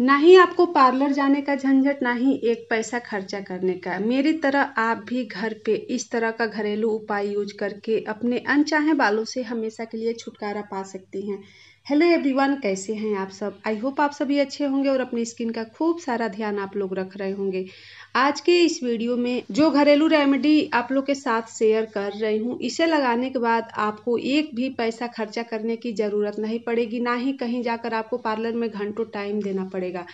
ना ही आपको पार्लर जाने का झंझट ना ही एक पैसा खर्चा करने का मेरी तरह आप भी घर पे इस तरह का घरेलू उपाय यूज करके अपने अनचाहे बालों से हमेशा के लिए छुटकारा पा सकती हैं हेलो एवरीवन कैसे हैं आप सब आई होप आप सभी अच्छे होंगे और अपनी स्किन का खूब सारा ध्यान आप लोग रख रहे होंगे आज के इस वीडियो में जो घरेलू रेमेडी आप लोग के साथ शेयर कर रही हूँ इसे लगाने के बाद आपको एक भी पैसा खर्चा करने की ज़रूरत नहीं पड़ेगी ना ही कहीं जाकर आपको पार्लर में घंटों टाइम देना पड़ेगा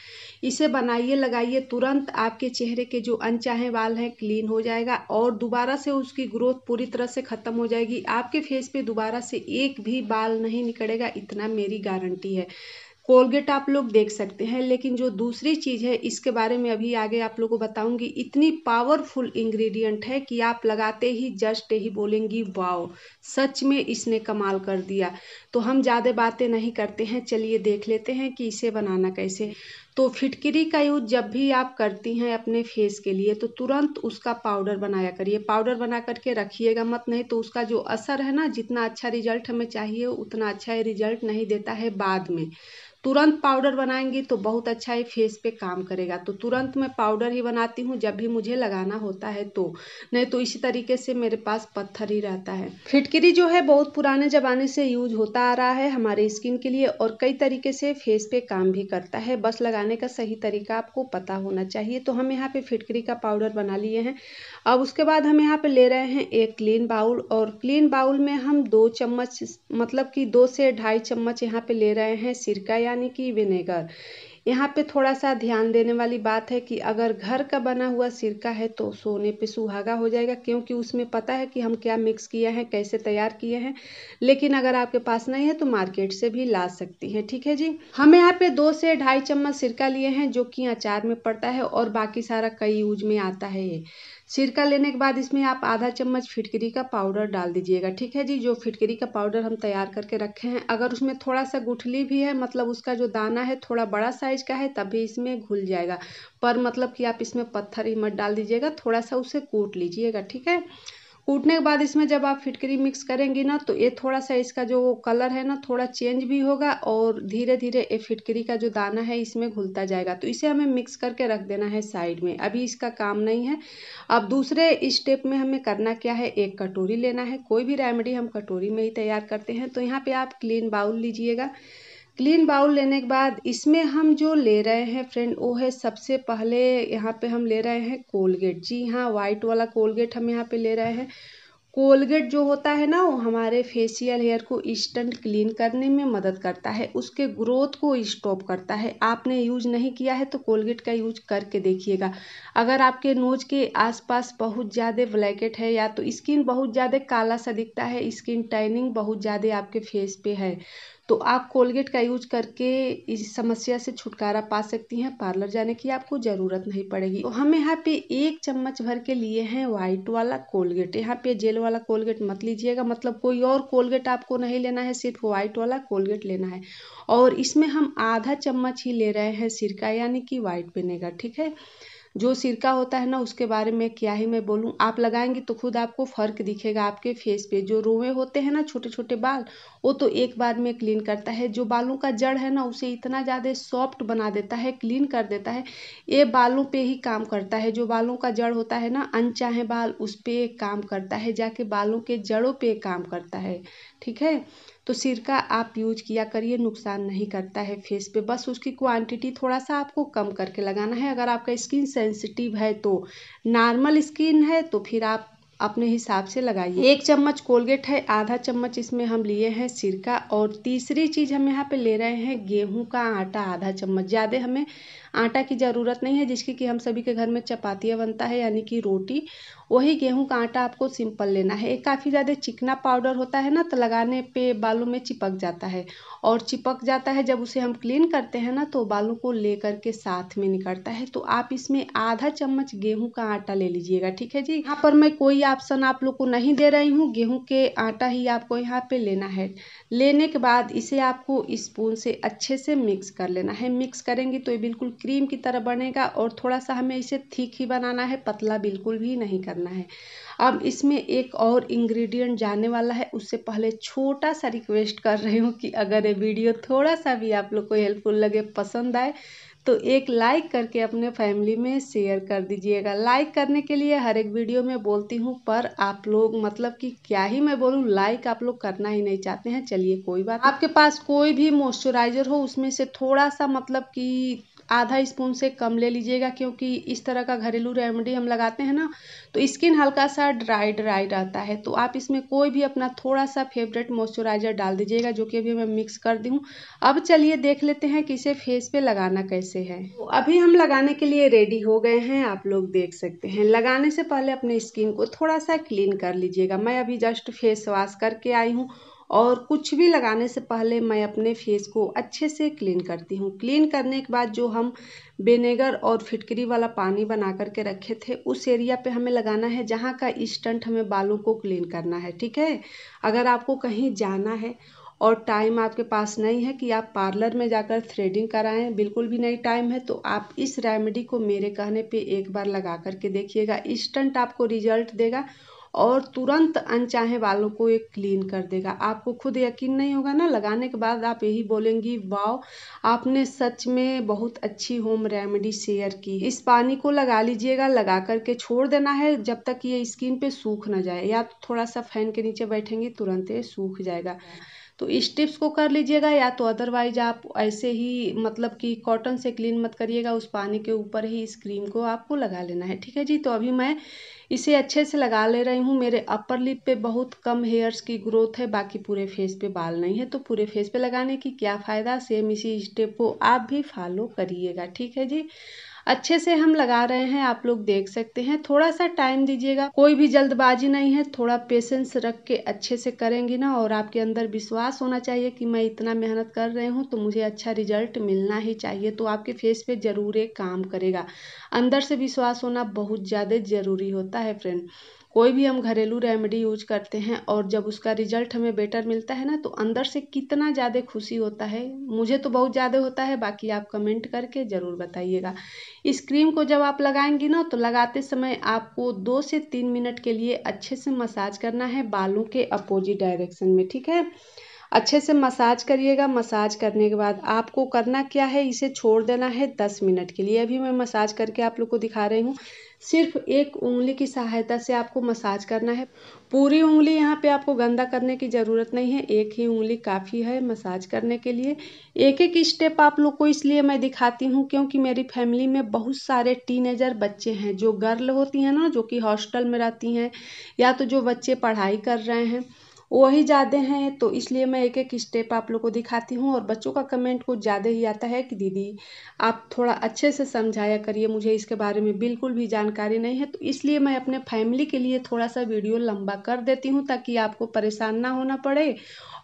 इसे बनाइए लगाइए तुरंत आपके चेहरे के जो अनचाहे बाल हैं क्लीन हो जाएगा और दोबारा से उसकी ग्रोथ पूरी तरह से ख़त्म हो जाएगी आपके फेस पर दोबारा से एक भी बाल नहीं निकलेगा इतना मेरी गारंटी है कोलगेट आप लोग देख सकते हैं लेकिन जो दूसरी चीज़ है इसके बारे में अभी आगे आप लोगों को बताऊंगी इतनी पावरफुल इंग्रेडिएंट है कि आप लगाते ही जस्ट ही बोलेंगी वाओ सच में इसने कमाल कर दिया तो हम ज़्यादा बातें नहीं करते हैं चलिए देख लेते हैं कि इसे बनाना कैसे तो फिटकरी का यूज जब भी आप करती हैं अपने फेस के लिए तो तुरंत उसका पाउडर बनाया करिए पाउडर बना करके रखिएगा मत नहीं तो उसका जो असर है ना जितना अच्छा रिजल्ट हमें चाहिए उतना अच्छा ये रिजल्ट नहीं देता है बाद में तुरंत पाउडर बनाएंगी तो बहुत अच्छा ही फेस पे काम करेगा तो तुरंत मैं पाउडर ही बनाती हूँ जब भी मुझे लगाना होता है तो नहीं तो इसी तरीके से मेरे पास पत्थर ही रहता है फिटकरी जो है बहुत पुराने ज़माने से यूज होता आ रहा है हमारे स्किन के लिए और कई तरीके से फेस पे काम भी करता है बस लगाने बनाने का सही तरीका आपको पता होना चाहिए तो हम यहाँ पे फिटकरी का पाउडर बना लिए हैं अब उसके बाद हम यहाँ पे ले रहे हैं एक क्लीन बाउल और क्लीन बाउल में हम दो चम्मच मतलब कि दो से ढाई चम्मच यहाँ पे ले रहे हैं सिरका यानी कि विनेगर यहाँ पे थोड़ा सा ध्यान देने वाली बात है कि अगर घर का बना हुआ सिरका है तो सोने पे सुहागा हो जाएगा क्योंकि उसमें पता है कि हम क्या मिक्स किए हैं कैसे तैयार किए हैं लेकिन अगर आपके पास नहीं है तो मार्केट से भी ला सकती हैं ठीक है जी हम यहाँ पे दो से ढाई चम्मच सिरका लिए हैं जो कि अचार में पड़ता है और बाकी सारा कई यूज में आता है ये सिरका लेने के बाद इसमें आप आधा चम्मच फिटकरी का पाउडर डाल दीजिएगा ठीक है जी जो फिटकरी का पाउडर हम तैयार करके रखे हैं अगर उसमें थोड़ा सा गुठली भी है मतलब उसका जो दाना है थोड़ा बड़ा सा साइज का है तभी इसमें घुल जाएगा पर मतलब कि आप इसमें पत्थर ही मत डाल दीजिएगा थोड़ा सा उसे कूट लीजिएगा ठीक है कूटने के बाद इसमें जब आप फिटकरी मिक्स करेंगी ना तो ये थोड़ा सा इसका जो कलर है ना थोड़ा चेंज भी होगा और धीरे धीरे ये फिटकरी का जो दाना है इसमें घुलता जाएगा तो इसे हमें मिक्स करके रख देना है साइड में अभी इसका काम नहीं है अब दूसरे स्टेप में हमें करना क्या है एक कटोरी लेना है कोई भी रेमेडी हम कटोरी में ही तैयार करते हैं तो यहाँ पर आप क्लीन बाउल लीजिएगा क्लीन बाउल लेने के बाद इसमें हम जो ले रहे हैं फ्रेंड वो है सबसे पहले यहाँ पे हम ले रहे हैं कोलगेट जी हाँ वाइट वाला कोलगेट हम यहाँ पे ले रहे हैं कोलगेट जो होता है ना वो हमारे फेशियल हेयर को इंस्टेंट क्लीन करने में मदद करता है उसके ग्रोथ को स्टॉप करता है आपने यूज नहीं किया है तो कोलगेट का यूज करके देखिएगा अगर आपके नोज के आसपास बहुत ज़्यादा ब्लैकेट है या तो स्किन बहुत ज़्यादा काला सा दिखता है स्किन टाइनिंग बहुत ज़्यादा आपके फेस पे है तो आप कोलगेट का यूज करके इस समस्या से छुटकारा पा सकती हैं पार्लर जाने की आपको ज़रूरत नहीं पड़ेगी तो हम यहाँ पे एक चम्मच भर के लिए हैं वाइट वाला कोलगेट यहाँ पे जेल वाला कोलगेट मत लीजिएगा मतलब कोई और कोलगेट आपको नहीं लेना है सिर्फ व्हाइट वाला कोलगेट लेना है और इसमें हम आधा चम्मच ही ले रहे हैं सिरका यानी कि व्हाइट विनेगर ठीक है जो सिरका होता है ना उसके बारे में क्या ही मैं बोलूँ आप लगाएंगी तो खुद आपको फ़र्क दिखेगा आपके फेस पे जो रोए होते हैं ना छोटे छोटे बाल वो तो एक बार में क्लीन करता है जो बालों का जड़ है ना उसे इतना ज़्यादा सॉफ्ट बना देता है क्लीन कर देता है ये बालों पे ही काम करता है जो बालों का जड़ होता है ना अनचाहे बाल उस पर काम करता है जाके बालों के जड़ों पर काम करता है ठीक है तो सिरका आप यूज किया करिए नुकसान नहीं करता है फेस पे बस उसकी क्वांटिटी थोड़ा सा आपको कम करके लगाना है अगर आपका स्किन सेंसिटिव है तो नॉर्मल स्किन है तो फिर आप अपने हिसाब से लगाइए एक चम्मच कोलगेट है आधा चम्मच इसमें हम लिए हैं सिरका और तीसरी चीज़ हम यहाँ पे ले रहे हैं गेहूं का आटा आधा चम्मच ज़्यादा हमें आटा की ज़रूरत नहीं है जिसकी कि हम सभी के घर में चपातियाँ बनता है यानी कि रोटी वही गेहूं का आटा आपको सिंपल लेना है एक काफ़ी ज़्यादा चिकना पाउडर होता है ना तो लगाने पे बालों में चिपक जाता है और चिपक जाता है जब उसे हम क्लीन करते हैं ना तो बालों को ले करके साथ में निकलता है तो आप इसमें आधा चम्मच गेहूं का आटा ले लीजिएगा ठीक है जी यहाँ पर मैं कोई ऑप्शन आप लोग को नहीं दे रही हूँ गेहूँ के आटा ही आपको यहाँ पर लेना है लेने के बाद इसे आपको स्पून से अच्छे से मिक्स कर लेना है मिक्स करेंगे तो ये बिल्कुल क्रीम की तरह बनेगा और थोड़ा सा हमें इसे थीक ही बनाना है पतला बिल्कुल भी नहीं करना है अब इसमें एक और इंग्रेडिएंट जाने वाला है उससे पहले छोटा सा रिक्वेस्ट कर रही हूँ कि अगर ये वीडियो थोड़ा सा भी आप लोग को हेल्पफुल लगे पसंद आए तो एक लाइक करके अपने फैमिली में शेयर कर दीजिएगा लाइक करने के लिए हर एक वीडियो में बोलती हूँ पर आप लोग मतलब कि क्या ही मैं बोलूँ लाइक आप लोग करना ही नहीं चाहते हैं चलिए कोई बात आपके पास कोई भी मॉइस्चराइज़र हो उसमें से थोड़ा सा मतलब कि आधा स्पून से कम ले लीजिएगा क्योंकि इस तरह का घरेलू रेमेडी हम लगाते हैं ना तो स्किन हल्का सा ड्राई ड्राई रहता है तो आप इसमें कोई भी अपना थोड़ा सा फेवरेट मॉइस्चराइजर डाल दीजिएगा जो कि अभी मैं मिक्स कर दी हूँ अब चलिए देख लेते हैं कि इसे फेस पे लगाना कैसे है तो अभी हम लगाने के लिए रेडी हो गए हैं आप लोग देख सकते हैं लगाने से पहले अपने स्किन को थोड़ा सा क्लीन कर लीजिएगा मैं अभी जस्ट फेस वॉश करके आई हूँ और कुछ भी लगाने से पहले मैं अपने फेस को अच्छे से क्लीन करती हूँ क्लीन करने के बाद जो हम बेनेगर और फिटकरी वाला पानी बना करके रखे थे उस एरिया पे हमें लगाना है जहाँ का इंस्टेंट हमें बालों को क्लीन करना है ठीक है अगर आपको कहीं जाना है और टाइम आपके पास नहीं है कि आप पार्लर में जाकर थ्रेडिंग कराएं बिल्कुल भी नहीं टाइम है तो आप इस रेमेडी को मेरे कहने पे एक बार लगा करके देखिएगा इंस्टेंट आपको रिजल्ट देगा और तुरंत अनचाहे बालों को ये क्लीन कर देगा आपको खुद यकीन नहीं होगा ना लगाने के बाद आप यही बोलेंगी वाव आपने सच में बहुत अच्छी होम रेमेडी शेयर की इस पानी को लगा लीजिएगा लगा करके छोड़ देना है जब तक ये स्किन पे सूख ना जाए या तो थोड़ा सा फैन के नीचे बैठेंगे तुरंत ये सूख जाएगा तो इस टिप्स को कर लीजिएगा या तो अदरवाइज आप ऐसे ही मतलब कि कॉटन से क्लीन मत करिएगा उस पानी के ऊपर ही इस क्रीम को आपको लगा लेना है ठीक है जी तो अभी मैं इसे अच्छे से लगा ले रही हूँ मेरे अपर लिप पे बहुत कम हेयर्स की ग्रोथ है बाकी पूरे फेस पे बाल नहीं है तो पूरे फेस पे लगाने की क्या फ़ायदा सेम इसी स्टेप को आप भी फॉलो करिएगा ठीक है जी अच्छे से हम लगा रहे हैं आप लोग देख सकते हैं थोड़ा सा टाइम दीजिएगा कोई भी जल्दबाजी नहीं है थोड़ा पेशेंस रख के अच्छे से करेंगी ना और आपके अंदर विश्वास होना चाहिए कि मैं इतना मेहनत कर रही हूँ तो मुझे अच्छा रिजल्ट मिलना ही चाहिए तो आपके फेस पे जरूर एक काम करेगा अंदर से विश्वास होना बहुत ज़्यादा ज़रूरी होता है फ्रेंड कोई भी हम घरेलू रेमेडी यूज करते हैं और जब उसका रिजल्ट हमें बेटर मिलता है ना तो अंदर से कितना ज़्यादा खुशी होता है मुझे तो बहुत ज़्यादा होता है बाकी आप कमेंट करके ज़रूर बताइएगा इस क्रीम को जब आप लगाएंगी ना तो लगाते समय आपको दो से तीन मिनट के लिए अच्छे से मसाज करना है बालों के अपोजिट डायरेक्शन में ठीक है अच्छे से मसाज करिएगा मसाज करने के बाद आपको करना क्या है इसे छोड़ देना है दस मिनट के लिए अभी मैं मसाज करके आप लोग को दिखा रही हूँ सिर्फ एक उंगली की सहायता से आपको मसाज करना है पूरी उंगली यहाँ पे आपको गंदा करने की ज़रूरत नहीं है एक ही उंगली काफ़ी है मसाज करने के लिए एक एक स्टेप आप लोग को इसलिए मैं दिखाती हूँ क्योंकि मेरी फैमिली में बहुत सारे टीनेजर बच्चे हैं जो गर्ल होती हैं ना जो कि हॉस्टल में रहती हैं या तो जो बच्चे पढ़ाई कर रहे हैं वही ज़्यादा हैं तो इसलिए मैं एक एक स्टेप आप लोग को दिखाती हूँ और बच्चों का कमेंट कुछ ज़्यादा ही आता है कि दीदी आप थोड़ा अच्छे से समझाया करिए मुझे इसके बारे में बिल्कुल भी जानकारी नहीं है तो इसलिए मैं अपने फैमिली के लिए थोड़ा सा वीडियो लंबा कर देती हूँ ताकि आपको परेशान ना होना पड़े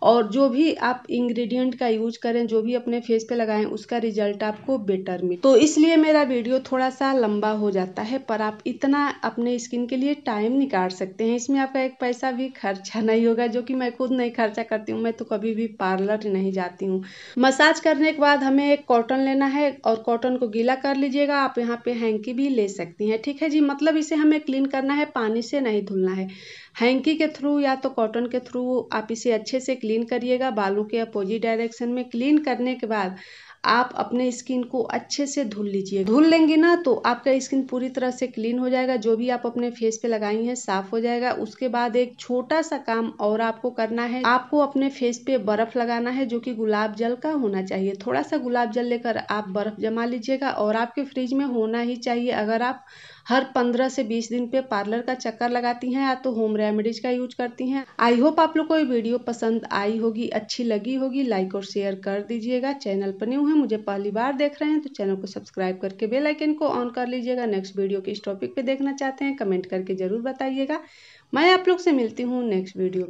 और जो भी आप इंग्रेडिएंट का यूज करें जो भी अपने फेस पे लगाएं उसका रिजल्ट आपको बेटर मिले तो इसलिए मेरा वीडियो थोड़ा सा लंबा हो जाता है पर आप इतना अपने स्किन के लिए टाइम निकाल सकते हैं इसमें आपका एक पैसा भी खर्चा नहीं होगा जो कि मैं खुद नहीं खर्चा करती हूँ मैं तो कभी भी पार्लर नहीं जाती हूँ मसाज करने के बाद हमें एक कॉटन लेना है और कॉटन को गीला कर लीजिएगा आप यहाँ पे हैंकी भी ले सकती हैं ठीक है जी मतलब इसे हमें क्लीन करना है पानी से नहीं धुलना है हैंकी के थ्रू या तो कॉटन के थ्रू आप इसे अच्छे से क्लीन करिएगा बालों के अपोजिट डायरेक्शन में क्लीन करने के बाद आप अपने स्किन को अच्छे से धुल लीजिए धुल लेंगे ना तो आपका स्किन पूरी तरह से क्लीन हो जाएगा जो भी आप अपने फेस पे लगाई हैं साफ हो जाएगा उसके बाद एक छोटा सा काम और आपको करना है आपको अपने फेस पे बर्फ लगाना है जो कि गुलाब जल का होना चाहिए थोड़ा सा गुलाब जल लेकर आप बर्फ जमा लीजिएगा और आपके फ्रिज में होना ही चाहिए अगर आप हर पंद्रह से बीस दिन पे पार्लर का चक्कर लगाती हैं या तो होम रेमेडीज का यूज करती हैं आई होप आप लोग को ये वीडियो पसंद आई होगी अच्छी लगी होगी लाइक और शेयर कर दीजिएगा चैनल पर न्यू है मुझे पहली बार देख रहे हैं तो चैनल को सब्सक्राइब करके बेल आइकन को ऑन कर लीजिएगा नेक्स्ट वीडियो किस टॉपिक पे देखना चाहते हैं कमेंट करके जरूर बताइएगा मैं आप लोग से मिलती हूँ नेक्स्ट वीडियो